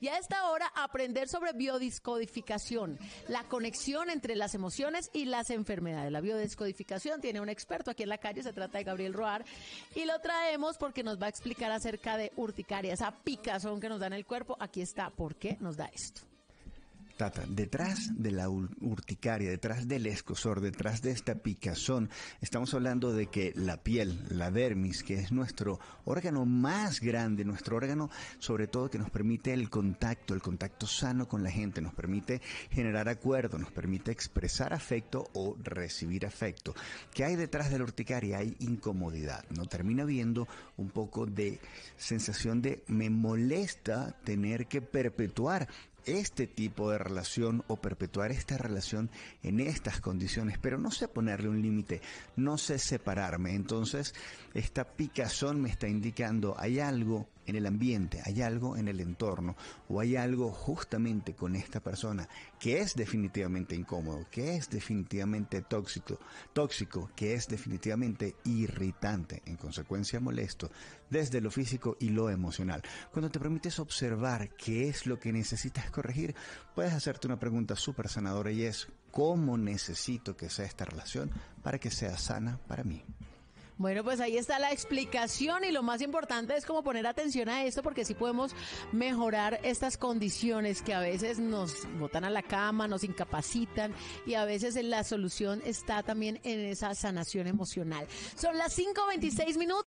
y a esta hora aprender sobre biodiscodificación, la conexión entre las emociones y las enfermedades. La biodiscodificación tiene un experto aquí en la calle, se trata de Gabriel Roar, y lo traemos porque nos va a explicar acerca de urticaria, esa picazón que nos da en el cuerpo. Aquí está, ¿por qué nos da esto? detrás de la urticaria, detrás del escosor, detrás de esta picazón, estamos hablando de que la piel, la dermis, que es nuestro órgano más grande, nuestro órgano sobre todo que nos permite el contacto, el contacto sano con la gente, nos permite generar acuerdo, nos permite expresar afecto o recibir afecto. ¿Qué hay detrás de la urticaria? Hay incomodidad, ¿no? Termina viendo un poco de sensación de me molesta tener que perpetuar este tipo de relación o perpetuar esta relación en estas condiciones, pero no sé ponerle un límite, no sé separarme. Entonces, esta picazón me está indicando, hay algo en el ambiente, hay algo en el entorno o hay algo justamente con esta persona que es definitivamente incómodo, que es definitivamente tóxico, tóxico, que es definitivamente irritante, en consecuencia molesto, desde lo físico y lo emocional. Cuando te permites observar qué es lo que necesitas corregir, puedes hacerte una pregunta súper sanadora y es, ¿cómo necesito que sea esta relación para que sea sana para mí? Bueno, pues ahí está la explicación y lo más importante es como poner atención a esto porque si podemos mejorar estas condiciones que a veces nos botan a la cama, nos incapacitan y a veces la solución está también en esa sanación emocional. Son las 5.26 minutos.